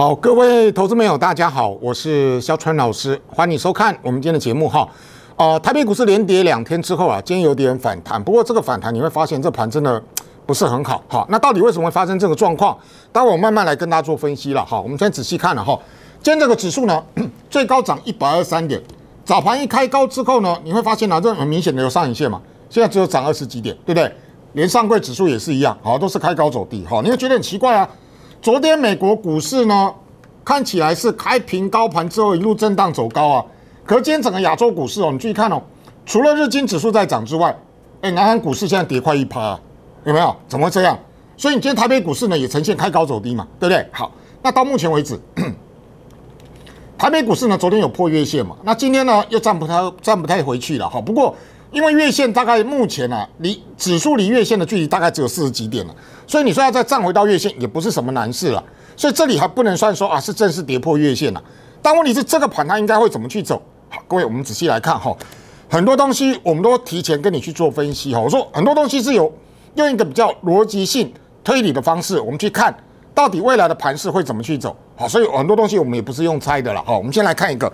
好，各位投资朋友，大家好，我是肖川老师，欢迎收看我们今天的节目哈。呃，台北股市连跌两天之后啊，今天有点反弹，不过这个反弹你会发现这盘真的不是很好。哈。那到底为什么会发生这个状况？会我慢慢来跟大家做分析了哈。我们先仔细看了哈，今天这个指数呢，最高涨一百二十三点，早盘一开高之后呢，你会发现呢，这很明显的有上影线嘛，现在只有涨二十几点，对不对？连上柜指数也是一样，好，都是开高走低，好，你会觉得很奇怪啊。昨天美国股市呢，看起来是开平高盘之后一路震荡走高啊。可是今天整个亚洲股市哦，你注意看哦，除了日经指数在涨之外，哎，南韩股市现在跌快一趴，有没有？怎么会这样？所以今天台北股市呢，也呈现开高走低嘛，对不对？好，那到目前为止，台北股市呢，昨天有破月线嘛？那今天呢，又站不太站不太回去了。好，不过。因为月线大概目前啊，离指数离月线的距离大概只有四十几点了，所以你说要再站回到月线也不是什么难事了，所以这里还不能算说啊是正式跌破月线了。但问题是这个盘它应该会怎么去走？好，各位我们仔细来看哈，很多东西我们都提前跟你去做分析哈。我说很多东西是有用一个比较逻辑性推理的方式，我们去看到底未来的盘势会怎么去走。好，所以很多东西我们也不是用猜的了。哈。我们先来看一个，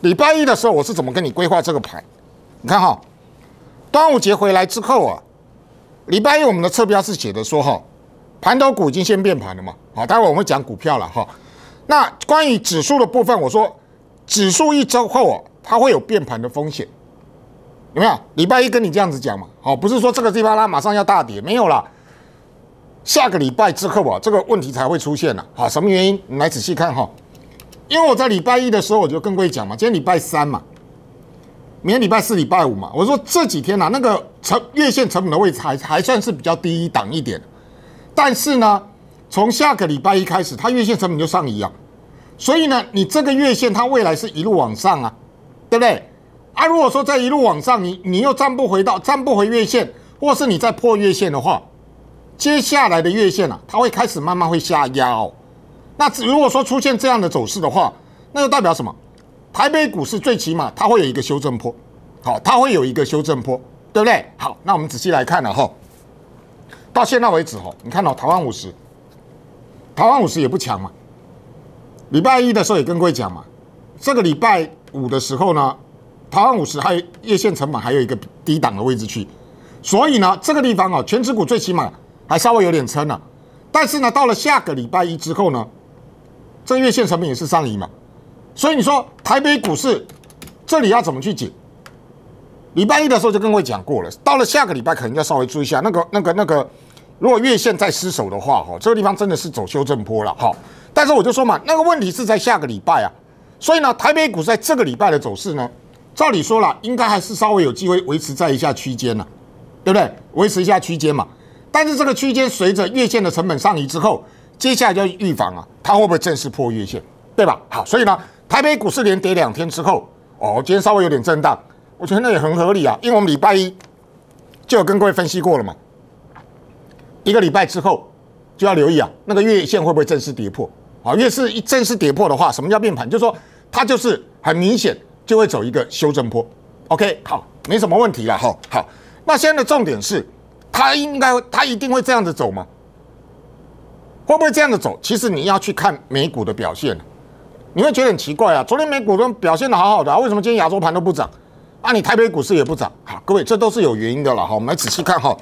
礼拜一的时候我是怎么跟你规划这个盘？你看哈。端午节回来之后啊，礼拜一我们的侧标是写的说哈，盘头股已经先变盘了嘛，好，待会我们讲股票了哈。那关于指数的部分，我说指数一周后啊，它会有变盘的风险，有没有？礼拜一跟你这样子讲嘛，好，不是说这个地方它马上要大跌，没有啦，下个礼拜之后啊，这个问题才会出现了。好，什么原因？你来仔细看哈，因为我在礼拜一的时候我就更会讲嘛，今天礼拜三嘛。明天礼拜四、礼拜五嘛，我说这几天啊，那个成月线成本的位置还还算是比较低档一点，但是呢，从下个礼拜一开始，它月线成本就上移啊，所以呢，你这个月线它未来是一路往上啊，对不对？啊，如果说在一路往上，你你又站不回到站不回月线，或是你在破月线的话，接下来的月线啊，它会开始慢慢会下压。哦。那如果说出现这样的走势的话，那就代表什么？台北股市最起码它会有一个修正坡，好，它会有一个修正坡，对不对？好，那我们仔细来看了哈，到现在为止哈，你看到台湾五十，台湾五十也不强嘛，礼拜一的时候也跟位讲嘛，这个礼拜五的时候呢，台湾五十有月线成本还有一个低档的位置去，所以呢，这个地方啊，全指股最起码还稍微有点撑呢，但是呢，到了下个礼拜一之后呢，这个月线成本也是上移嘛。所以你说台北股市这里要怎么去解？礼拜一的时候就跟我讲过了。到了下个礼拜可能要稍微注意一下那个那个那个，如果月线再失守的话，哈，这个地方真的是走修正坡了，哈。但是我就说嘛，那个问题是在下个礼拜啊。所以呢，台北股市在这个礼拜的走势呢，照理说了应该还是稍微有机会维持在一下区间呢，对不对？维持一下区间嘛。但是这个区间随着月线的成本上移之后，接下来就要预防啊，它会不会正式破月线，对吧？好，所以呢。台北股市连跌两天之后，哦，今天稍微有点震荡，我觉得那也很合理啊，因为我们礼拜一就有跟各位分析过了嘛，一个礼拜之后就要留意啊，那个月线会不会正式跌破？啊，越是正式跌破的话，什么叫变盘？就是说它就是很明显就会走一个修正坡。OK，好，没什么问题了。好，好，那现在的重点是，它应该它一定会这样子走吗？会不会这样子走？其实你要去看美股的表现。你会觉得很奇怪啊，昨天美股都表现的好好的啊，为什么今天亚洲盘都不涨？啊，你台北股市也不涨。好，各位，这都是有原因的了哈。我们来仔细看哈，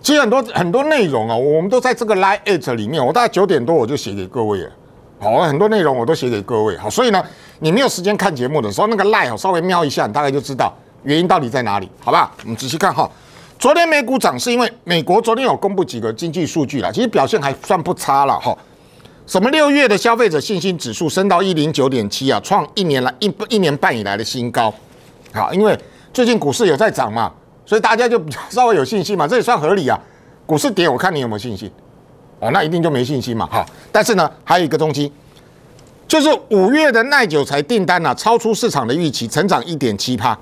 其实很多很多内容啊，我们都在这个 l i n e a i t 里面。我大概九点多我就写给各位了。好，很多内容我都写给各位。好，所以呢，你没有时间看节目的时候，那个 l i n e 稍微瞄一下，你大概就知道原因到底在哪里，好吧？我们仔细看哈，昨天美股涨是因为美国昨天有公布几个经济数据了，其实表现还算不差了哈。什么六月的消费者信心指数升到一零九点七啊，创一年来一一年半以来的新高，好，因为最近股市有在涨嘛，所以大家就 稍微有信心嘛，这也算合理啊。股市跌，我看你有没有信心，哦，那一定就没信心嘛，好。但是呢，还有一个东西，就是五月的耐久材订单啊，超出市场的预期，成长一点七帕，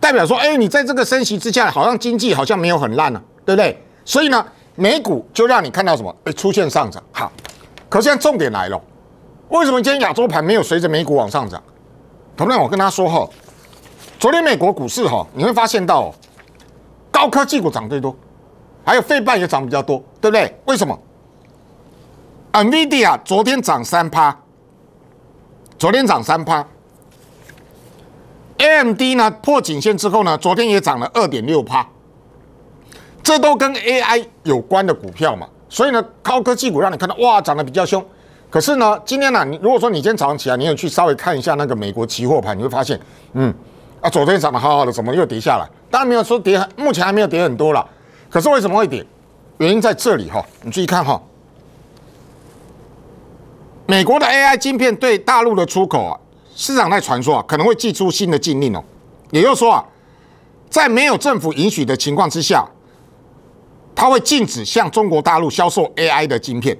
代表说，哎，你在这个升息之下，好像经济好像没有很烂啊，对不对？所以呢，美股就让你看到什么，哎，出现上涨，好。可是现在重点来了，为什么今天亚洲盘没有随着美股往上涨？同样，我跟他说哈，昨天美国股市哈，你会发现到高科技股涨最多，还有费半也涨比较多，对不对？为什么？NVIDIA 昨天涨三趴，昨天涨三趴，AMD 呢破颈线之后呢，昨天也涨了二点六趴，这都跟 AI 有关的股票嘛。所以呢，高科技股让你看到哇，涨得比较凶。可是呢，今天呢，你如果说你今天早上起来，你有去稍微看一下那个美国期货盘，你会发现，嗯，啊，昨天涨得好好的，怎么又跌下来？当然没有说跌，目前还没有跌很多了。可是为什么会跌？原因在这里哈，你注意看哈，美国的 AI 晶片对大陆的出口啊，市场在传说啊，可能会寄出新的禁令哦。也就是说啊，在没有政府允许的情况之下。它会禁止向中国大陆销售 AI 的晶片，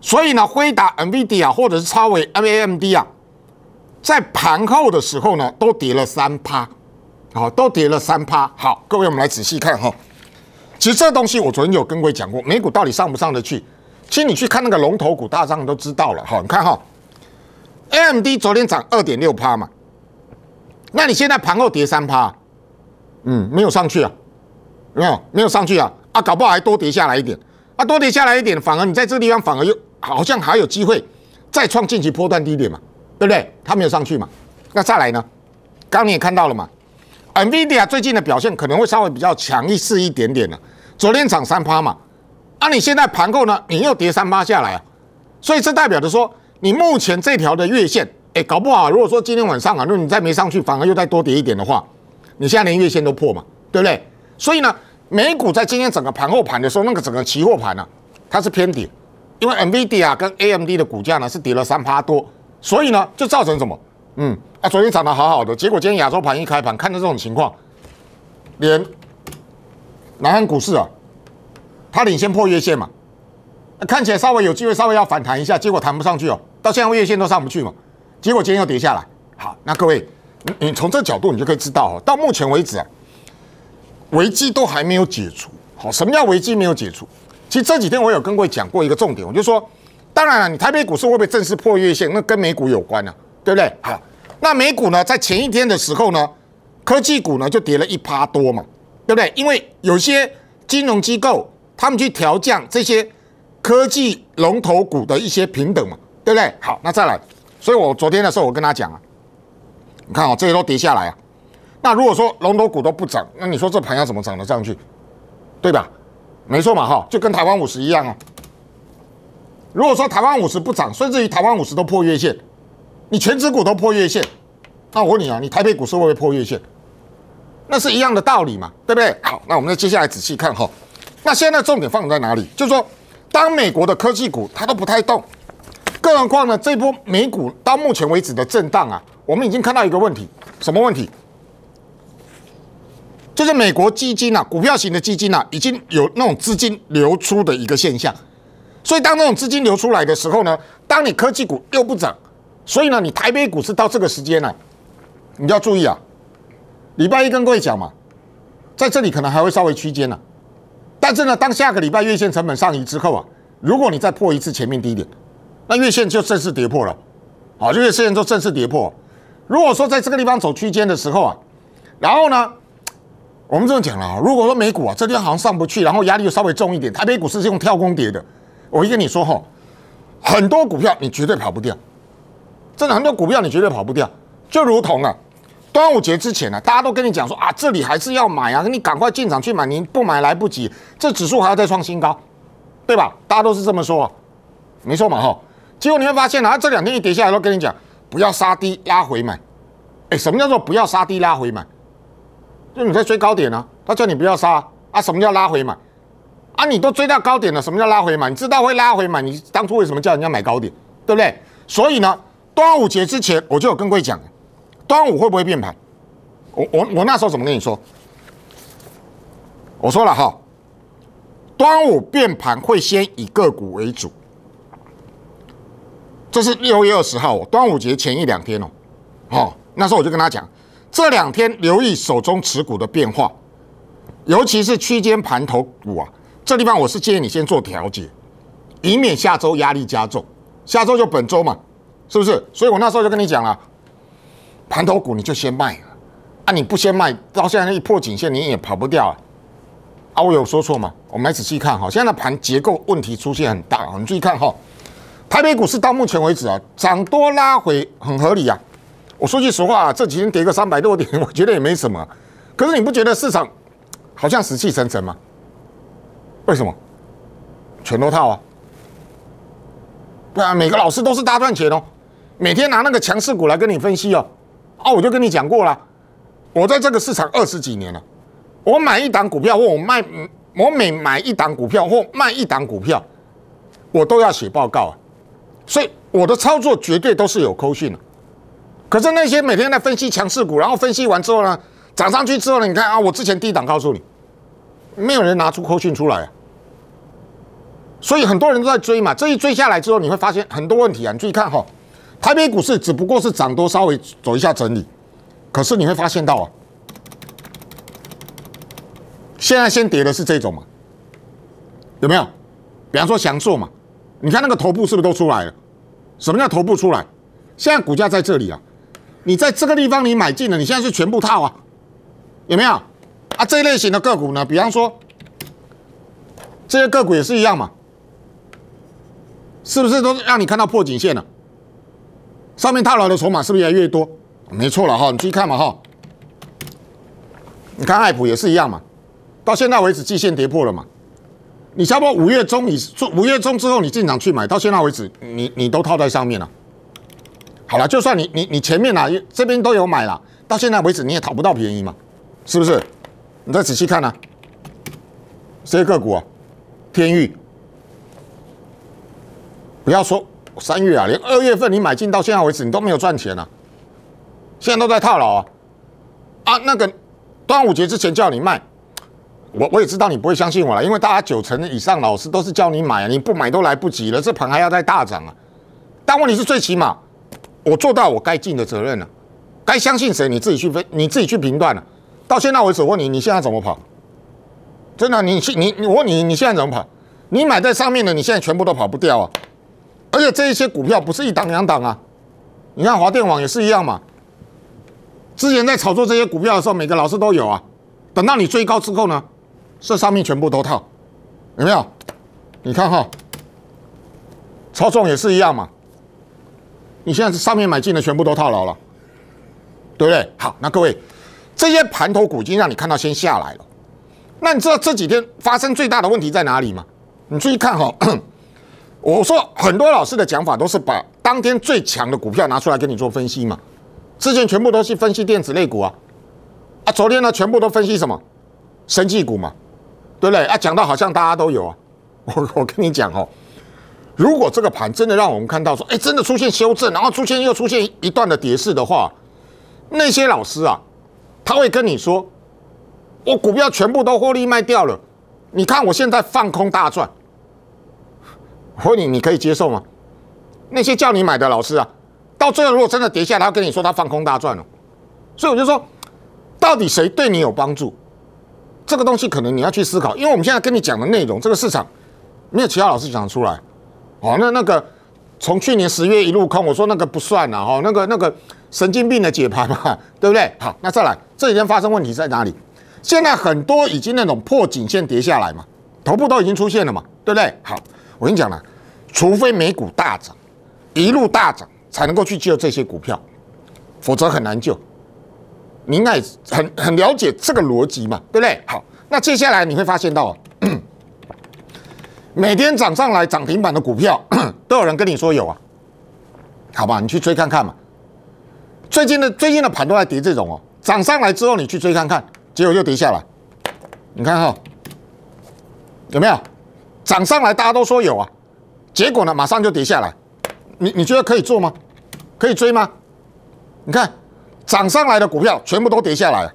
所以呢，辉达 NVIDIA 或者是超微 AMD 啊，在盘后的时候呢，都跌了三趴，好，都跌了三趴。好，各位，我们来仔细看哈。其实这东西我昨天有跟各位讲过，美股到底上不上的去？其实你去看那个龙头股，大家然都知道了。哈，你看哈，AMD 昨天涨二点六趴嘛，那你现在盘后跌三趴，嗯，没有上去啊，没有，没有上去啊。啊，搞不好还多跌下来一点，啊，多跌下来一点，反而你在这个地方反而又好像还有机会再创近期波段低点嘛，对不对？它没有上去嘛，那再来呢？刚刚你也看到了嘛，Nvidia 最近的表现可能会稍微比较强一丝一点点了。昨天涨三趴嘛，啊，你现在盘够呢，你又跌三趴下来啊，所以这代表着说，你目前这条的月线，哎，搞不好如果说今天晚上啊，如果你再没上去，反而又再多跌一点的话，你现在连月线都破嘛，对不对？所以呢？美股在今天整个盘后盘的时候，那个整个期货盘呢，它是偏跌，因为 NVDA 跟 AMD 的股价呢是跌了三趴多，所以呢就造成什么？嗯啊，昨天涨得好好的，结果今天亚洲盘一开盘，看到这种情况，连南韩股市啊，它领先破月线嘛，看起来稍微有机会，稍微要反弹一下，结果弹不上去哦，到现在月线都上不去嘛，结果今天又跌下来。好，那各位，你从这角度你就可以知道哦，到目前为止啊。危机都还没有解除，好，什么叫危机没有解除？其实这几天我有跟各位讲过一个重点，我就说，当然了，你台北股市会不会正式破月线，那跟美股有关呢，对不对？好，那美股呢，在前一天的时候呢，科技股呢就跌了一趴多嘛，对不对？因为有些金融机构他们去调降这些科技龙头股的一些平等嘛，对不对？好，那再来，所以我昨天的时候我跟他讲啊，你看哦，这些都跌下来啊。那如果说龙头股都不涨，那你说这盘要怎么涨得上去，对吧？没错嘛，哈，就跟台湾五十一样啊。如果说台湾五十不涨，甚至于台湾五十都破月线，你全指股都破月线，那我问你啊，你台北股市会不会破月线？那是一样的道理嘛，对不对？好，那我们再接下来仔细看哈。那现在重点放在哪里？就是说，当美国的科技股它都不太动，更何况呢，这波美股到目前为止的震荡啊，我们已经看到一个问题，什么问题？就是美国基金啊，股票型的基金啊，已经有那种资金流出的一个现象，所以当那种资金流出来的时候呢，当你科技股又不涨，所以呢，你台北股是到这个时间呢，你要注意啊。礼拜一跟各位讲嘛，在这里可能还会稍微区间呢，但是呢，当下个礼拜月线成本上移之后啊，如果你再破一次前面低点，那月线就正式跌破了，好，这个月线就正式跌破。如果说在这个地方走区间的时候啊，然后呢？我们这么讲啦，如果说美股啊，这天好像上不去，然后压力又稍微重一点，台股是用跳空跌的。我跟你说哈，很多股票你绝对跑不掉，真的很多股票你绝对跑不掉。就如同啊，端午节之前呢，大家都跟你讲说啊，这里还是要买啊，你赶快进场去买，你不买来不及，这指数还要再创新高，对吧？大家都是这么说，没错嘛哈。结果你会发现啊，这两天一跌下来，都跟你讲不要杀低拉回买，哎，什么叫做不要杀低拉回买？就你在追高点呢，他叫你不要杀啊！什么叫拉回买？啊，你都追到高点了，什么叫拉回买？你知道会拉回买，你当初为什么叫人家买高点，对不对？所以呢，端午节之前我就有跟各位讲，端午会不会变盘？我我我那时候怎么跟你说？我说了哈，端午变盘会先以个股为主。这是六月二十号，端午节前一两天哦，好，那时候我就跟他讲。这两天留意手中持股的变化，尤其是区间盘头股啊，这地方我是建议你先做调节，以免下周压力加重。下周就本周嘛，是不是？所以我那时候就跟你讲了，盘头股你就先卖了。啊，你不先卖，到现在那一破颈线你也跑不掉啊。啊，我有说错吗？我们来仔细看哈，现在盘结构问题出现很大啊。你注意看哈，台北股市到目前为止啊，涨多拉回很合理啊，我说句实话啊，这几天跌个三百多点，我觉得也没什么。可是你不觉得市场好像死气沉沉吗？为什么？全都套啊！对啊，每个老师都是大赚钱哦，每天拿那个强势股来跟你分析哦。啊，我就跟你讲过了，我在这个市场二十几年了，我买一档股票或我卖，我每买一档股票或卖一档股票，我都要写报告啊。所以我的操作绝对都是有扣讯的。可是那些每天在分析强势股，然后分析完之后呢，涨上去之后呢，你看啊，我之前低档告诉你，没有人拿出扣讯出来啊，所以很多人都在追嘛。这一追下来之后，你会发现很多问题啊。你注意看哈，台北股市只不过是涨多稍微走一下整理，可是你会发现到啊，现在先跌的是这种嘛，有没有？比方说翔硕嘛，你看那个头部是不是都出来了？什么叫头部出来？现在股价在这里啊。你在这个地方你买进了，你现在是全部套啊，有没有？啊，这一类型的个股呢，比方说这些个股也是一样嘛，是不是都让你看到破颈线了？上面套牢的筹码是不是越来越多？没错了哈，你看嘛哈，你看爱普也是一样嘛，到现在为止季线跌破了嘛，你差不多五月中你五月中之后你进场去买，到现在为止你你都套在上面了。好了，就算你你你前面啊这边都有买了，到现在为止你也讨不到便宜嘛，是不是？你再仔细看啊，这些个股啊，天域，不要说三月啊，连二月份你买进到现在为止你都没有赚钱啊，现在都在套牢啊。啊，那个端午节之前叫你卖，我我也知道你不会相信我了，因为大家九成以上老师都是叫你买啊，你不买都来不及了，这盘还要再大涨啊。但问题是最起码。我做到我该尽的责任了，该相信谁你自己去分，你自己去评断了。到现在为止，我问你你现在怎么跑？真的，你去你你问你你现在怎么跑？你买在上面的，你现在全部都跑不掉啊！而且这一些股票不是一档两档啊，你看华电网也是一样嘛。之前在炒作这些股票的时候，每个老师都有啊。等到你追高之后呢，这上面全部都套，有没有？你看哈，操纵也是一样嘛。你现在是上面买进的全部都套牢了，对不对？好，那各位，这些盘头股已经让你看到先下来了。那你知道这几天发生最大的问题在哪里吗？你注意看哈，我说很多老师的讲法都是把当天最强的股票拿出来给你做分析嘛。之前全部都是分析电子类股啊，啊，昨天呢全部都分析什么？神器股嘛，对不对？啊，讲到好像大家都有啊。我我跟你讲哦。如果这个盘真的让我们看到说，哎，真的出现修正，然后出现又出现一段的跌势的话，那些老师啊，他会跟你说，我股票全部都获利卖掉了，你看我现在放空大赚，我问你你可以接受吗？那些叫你买的老师啊，到最后如果真的跌下来，跟你说他放空大赚了，所以我就说，到底谁对你有帮助？这个东西可能你要去思考，因为我们现在跟你讲的内容，这个市场没有其他老师讲出来。哦，那那个从去年十月一路空，我说那个不算啦，哈，那个那个神经病的解盘嘛，对不对？好，那再来，这几天发生问题在哪里？现在很多已经那种破颈线跌下来嘛，头部都已经出现了嘛，对不对？好，我跟你讲了，除非美股大涨，一路大涨才能够去救这些股票，否则很难救。你那很很了解这个逻辑嘛，对不对？好，那接下来你会发现到。每天涨上来涨停板的股票，都有人跟你说有啊，好吧，你去追看看嘛。最近的最近的盘都在跌这种哦，涨上来之后你去追看看，结果就跌下来。你看哈，有没有涨上来大家都说有啊，结果呢马上就跌下来。你你觉得可以做吗？可以追吗？你看涨上来的股票全部都跌下来。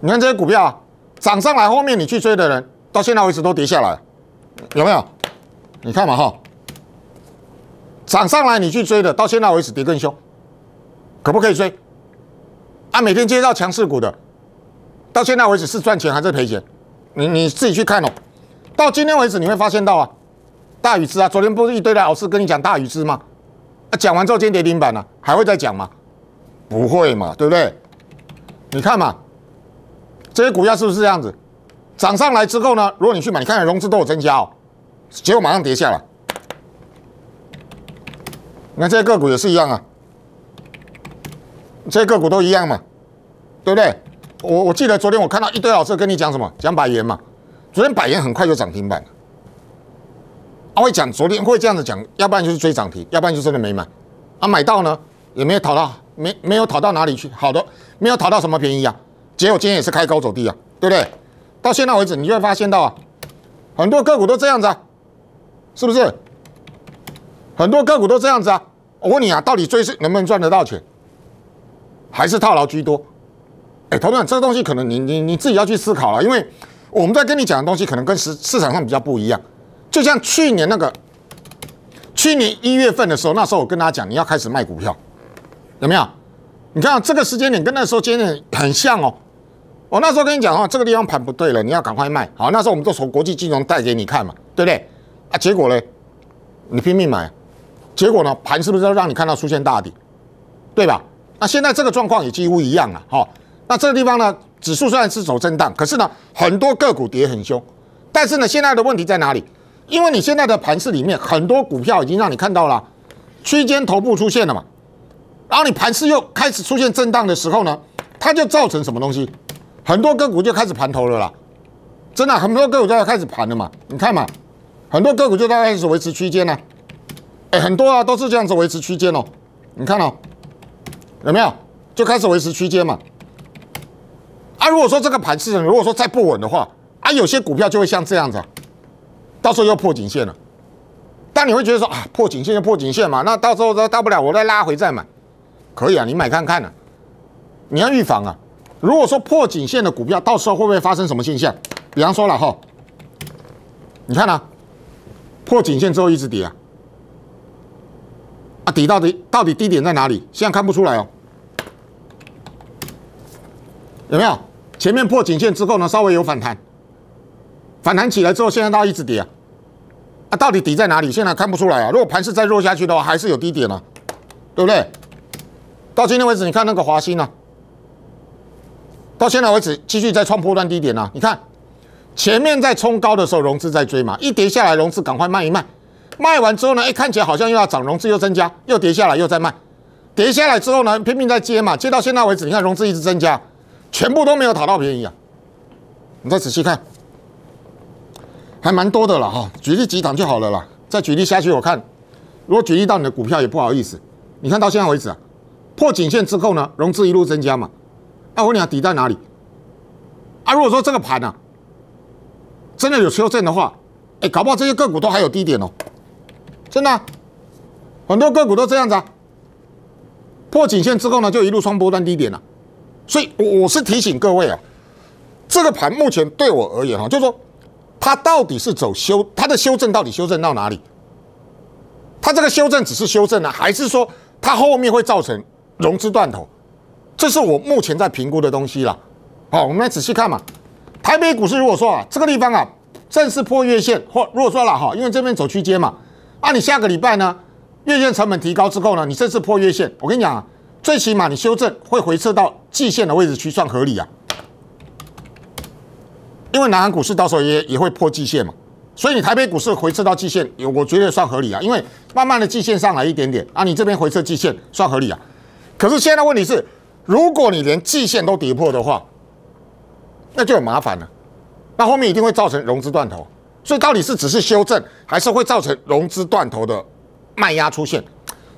你看这些股票啊，涨上来后面你去追的人。到现在为止都跌下来，有没有？你看嘛哈，涨上来你去追的，到现在为止跌更凶，可不可以追？啊，每天接到强势股的，到现在为止是赚钱还是赔钱？你你自己去看哦。到今天为止你会发现到啊，大禹之啊，昨天不是一堆的老师跟你讲大禹之吗？啊，讲完之后今天跌停板了，还会再讲吗？不会嘛，对不对？你看嘛，这些股票是不是这样子？涨上来之后呢？如果你去买，你看融资都有增加哦，结果马上跌下来。你看这些个股也是一样啊，这些个股都一样嘛，对不对？我我记得昨天我看到一堆老师跟你讲什么，讲百元嘛。昨天百元很快就涨停板了，啊，会讲昨天会这样子讲，要不然就是追涨停，要不然就真的没买。啊，买到呢也没有讨到，没没有讨到哪里去？好的，没有讨到什么便宜啊。结果今天也是开高走低啊，对不对？到现在为止，你就会发现到啊，很多个股都这样子啊，是不是？很多个股都这样子啊？我问你啊，到底追是能不能赚得到钱，还是套牢居多？哎，同志们，这个东西可能你你你自己要去思考了，因为我们在跟你讲的东西可能跟市市场上比较不一样。就像去年那个去年一月份的时候，那时候我跟大家讲你要开始卖股票，有没有？你看这个时间点跟那时候时间点很像哦。我那时候跟你讲哈，这个地方盘不对了，你要赶快卖。好，那时候我们都从国际金融带给你看嘛，对不对？啊，结果呢，你拼命买，结果呢，盘是不是让你看到出现大底，对吧？那现在这个状况也几乎一样了，哈。那这个地方呢，指数虽然是走震荡，可是呢，很多个股跌很凶。但是呢，现在的问题在哪里？因为你现在的盘市里面很多股票已经让你看到了区间头部出现了嘛，然后你盘市又开始出现震荡的时候呢，它就造成什么东西？很多个股就开始盘头了啦，真的很多个股都要开始盘了嘛？你看嘛，很多个股就在开始维持区间了，哎，很多啊，都是这样子维持区间哦。你看哦，有没有就开始维持区间嘛？啊，如果说这个盘势如果说再不稳的话，啊，有些股票就会像这样子，到时候又破颈线了。但你会觉得说啊，破颈线就破颈线嘛，那到时候到大不了我再拉回再买，可以啊，你买看看呢，你要预防啊。如果说破颈线的股票，到时候会不会发生什么现象？比方说了哈，你看呢，破颈线之后一直跌啊，啊底到底到底低点在哪里？现在看不出来哦，有没有？前面破颈线之后呢，稍微有反弹，反弹起来之后现在它一直跌啊，啊到底底在哪里？现在看不出来啊。如果盘势再弱下去的话，还是有低点啊，对不对？到今天为止，你看那个华兴啊。到现在为止，继续在创破断低点呐。你看，前面在冲高的时候，融资在追嘛，一跌下来，融资赶快卖一卖，卖完之后呢，一看起来好像又要涨，融资又增加，又跌下来又在卖，跌下来之后呢，拼命在接嘛，接到现在为止，你看融资一直增加，全部都没有讨到便宜啊。你再仔细看，还蛮多的了哈。举例几档就好了啦，再举例下去，我看如果举例到你的股票也不好意思。你看到现在为止啊，破颈线之后呢，融资一路增加嘛。啊，我讲底在哪里？啊，如果说这个盘呢，真的有修正的话，哎，搞不好这些个股都还有低点哦，真的，很多个股都这样子啊，破颈线之后呢，就一路双波段低点了。所以，我我是提醒各位啊，这个盘目前对我而言哈，就是说，它到底是走修，它的修正到底修正到哪里？它这个修正只是修正呢，还是说它后面会造成融资断头？这是我目前在评估的东西啦。好，我们来仔细看嘛。台北股市如果说啊，这个地方啊，正式破月线或如果说啦哈，因为这边走区间嘛，啊，你下个礼拜呢，月线成本提高之后呢，你正式破月线，我跟你讲啊，最起码你修正会回撤到季线的位置去算合理啊。因为南韩股市到时候也也会破季线嘛，所以你台北股市回撤到季线，我觉得算合理啊，因为慢慢的季线上来一点点啊，你这边回撤季线算合理啊。可是现在的问题是。如果你连季线都跌破的话，那就很麻烦了，那后面一定会造成融资断头，所以到底是只是修正，还是会造成融资断头的卖压出现？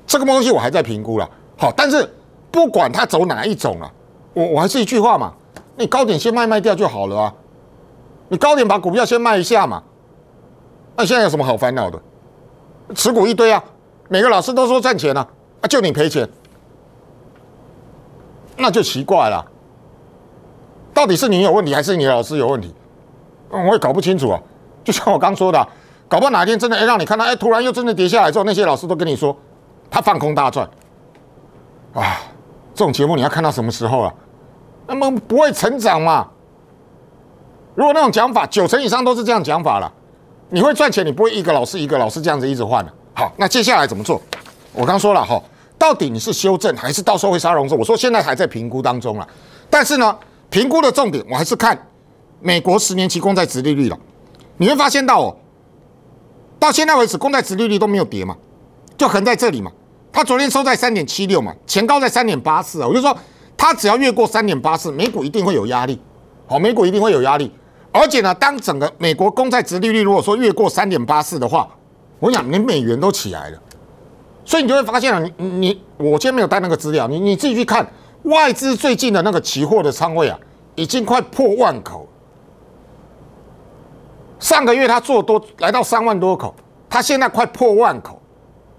这个东西我还在评估了。好，但是不管它走哪一种啊，我我还是一句话嘛，你高点先卖卖掉就好了啊，你高点把股票先卖一下嘛，那现在有什么好烦恼的？持股一堆啊，每个老师都说赚钱了，啊就你赔钱。那就奇怪了，到底是你有问题还是你老师有问题？嗯，我也搞不清楚啊。就像我刚说的，搞不好哪天真的哎让你看到哎突然又真的跌下来之后，那些老师都跟你说他放空大赚啊，这种节目你要看到什么时候啊？那么不会成长嘛？如果那种讲法九成以上都是这样讲法了，你会赚钱，你不会一个老师一个老师这样子一直换的。好，那接下来怎么做？我刚说了哈。到底你是修正还是到时候会杀融资？我说现在还在评估当中了，但是呢，评估的重点我还是看美国十年期公债殖利率了。你会发现到哦，到现在为止公债殖利率都没有跌嘛，就横在这里嘛。它昨天收在三点七六嘛，前高在三点八四啊。我就说它只要越过三点八四，美股一定会有压力，好，美股一定会有压力。而且呢，当整个美国公债殖利率如果说越过三点八四的话，我讲连美元都起来了。所以你就会发现了，你你我今天没有带那个资料，你你自己去看外资最近的那个期货的仓位啊，已经快破万口。上个月他做多来到三万多口，他现在快破万口，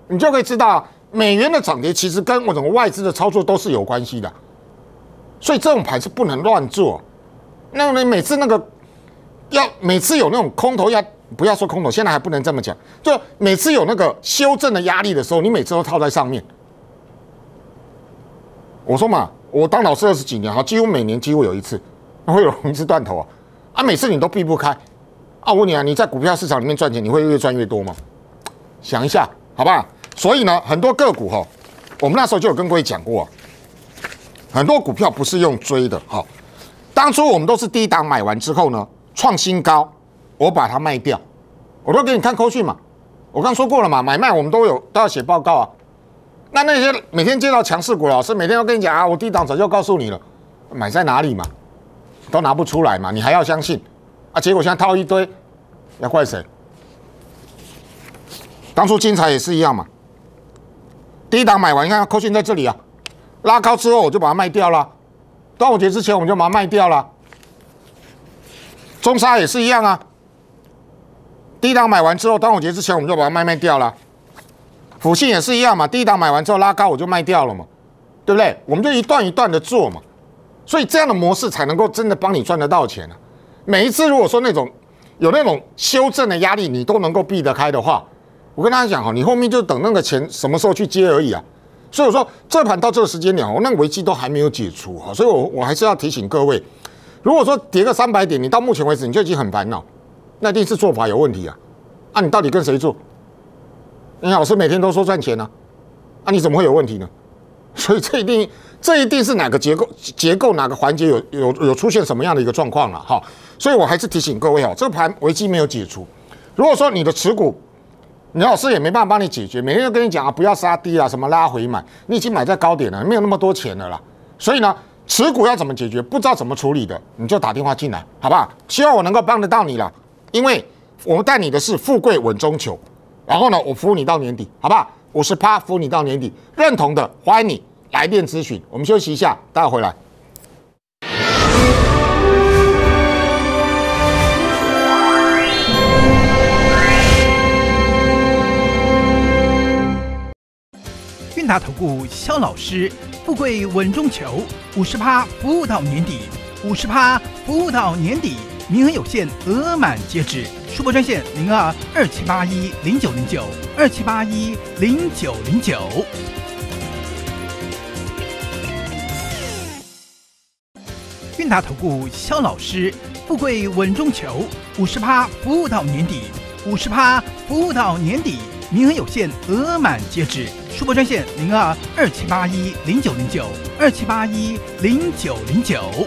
你就可以知道美元的涨跌其实跟整个外资的操作都是有关系的。所以这种盘是不能乱做，那你每次那个要每次有那种空头压。不要说空头，现在还不能这么讲。就每次有那个修正的压力的时候，你每次都套在上面。我说嘛，我当老师二十几年哈，几乎每年几乎有一次会有融资断头啊啊！每次你都避不开啊！我问你啊，你在股票市场里面赚钱，你会越赚越多吗？想一下，好吧？所以呢，很多个股哈，我们那时候就有跟各位讲过，啊，很多股票不是用追的哈。当初我们都是低档买完之后呢，创新高。我把它卖掉，我都给你看扣线嘛，我刚说过了嘛，买卖我们都有都要写报告啊。那那些每天接到强势股老师，每天都跟你讲啊，我第一档早就告诉你了，买在哪里嘛，都拿不出来嘛，你还要相信啊？结果现在套一堆，要怪谁？当初金彩也是一样嘛，第一档买完你看扣线在这里啊，拉高之后我就把它卖掉了，端午节之前我们就把它卖掉了。中沙也是一样啊。第一档买完之后，端午节之前我们就把它卖卖掉了。辅信也是一样嘛，第一档买完之后拉高我就卖掉了嘛，对不对？我们就一段一段的做嘛，所以这样的模式才能够真的帮你赚得到钱啊。每一次如果说那种有那种修正的压力，你都能够避得开的话，我跟大家讲哈，你后面就等那个钱什么时候去接而已啊。所以我说这盘到这个时间点，我那个危机都还没有解除哈，所以我我还是要提醒各位，如果说跌个三百点，你到目前为止你就已经很烦恼。那一定是做法有问题啊！啊，你到底跟谁做？你老师每天都说赚钱呢，啊，你怎么会有问题呢？所以这一定这一定是哪个结构结构哪个环节有有有出现什么样的一个状况了哈！所以我还是提醒各位哦，这个盘危机没有解除。如果说你的持股，你老师也没办法帮你解决，每天都跟你讲啊，不要杀低啊，什么拉回买，你已经买在高点了，没有那么多钱了啦。所以呢，持股要怎么解决？不知道怎么处理的，你就打电话进来，好不好？希望我能够帮得到你了。因为我们带你的是富贵稳中求，然后呢，我服务你到年底，好不好？五十趴服务你到年底，认同的欢迎你来电咨询。我们休息一下，待会回来。韵达投顾肖老师，富贵稳中求，五十趴服务到年底，五十趴服务到年底。名额有限，额满截止。书博专线零二二七八一零九零九二七八一零九零九。韵达投顾肖老师，富贵稳中求，五十趴服务到年底，五十趴服务到年底。名额有限，额满截止。书博专线零二二七八一零九零九二七八一零九零九。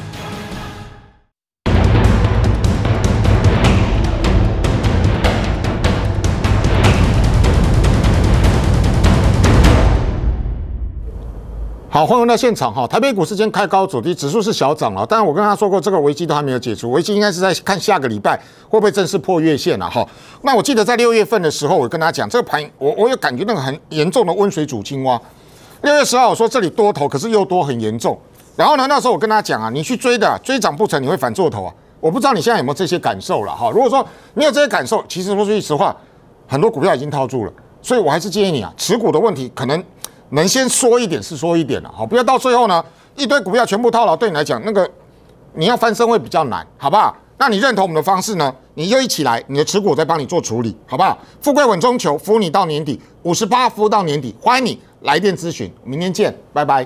好，欢迎到现场哈。台北股市今天开高走低，指数是小涨了。当然，我跟他说过，这个危机都还没有解除，危机应该是在看下个礼拜会不会正式破月线了哈。那我记得在六月份的时候，我跟他讲这个盘，我我有感觉那个很严重的温水煮青蛙。六月十号我说这里多头，可是又多很严重。然后呢，那时候我跟他讲啊，你去追的追涨不成，你会反做头啊。我不知道你现在有没有这些感受了哈。如果说你有这些感受，其实说句实话，很多股票已经套住了，所以我还是建议你啊，持股的问题可能。能先说一点是说一点了，好，不要到最后呢一堆股票全部套牢，对你来讲那个你要翻身会比较难，好不好？那你认同我们的方式呢，你就一起来，你的持股我再帮你做处理，好不好？富贵稳中求，服务你到年底五十八，服务到年底，欢迎你来电咨询，明天见，拜拜。